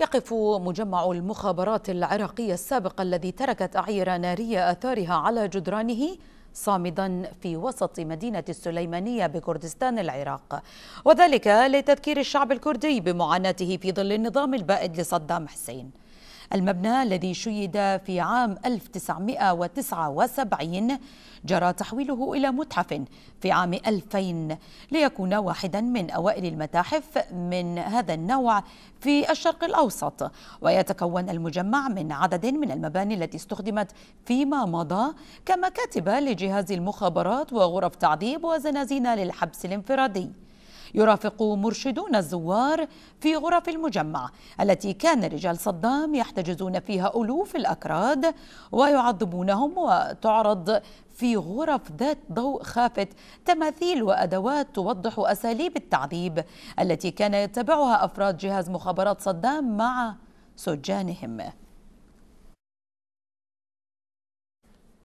يقف مجمع المخابرات العراقية السابق الذي تركت أعير نارية أثارها على جدرانه صامدا في وسط مدينة السليمانية بكردستان العراق وذلك لتذكير الشعب الكردي بمعاناته في ظل النظام البائد لصدام حسين المبنى الذي شيد في عام 1979 جرى تحويله إلى متحف في عام 2000 ليكون واحدا من أوائل المتاحف من هذا النوع في الشرق الأوسط ويتكون المجمع من عدد من المباني التي استخدمت فيما مضى كمكاتب لجهاز المخابرات وغرف تعذيب وزنازين للحبس الانفرادي يرافق مرشدون الزوار في غرف المجمع التي كان رجال صدام يحتجزون فيها ألوف الأكراد ويعذبونهم وتعرض في غرف ذات ضوء خافت تماثيل وادوات توضح اساليب التعذيب التي كان يتبعها افراد جهاز مخابرات صدام مع سجانهم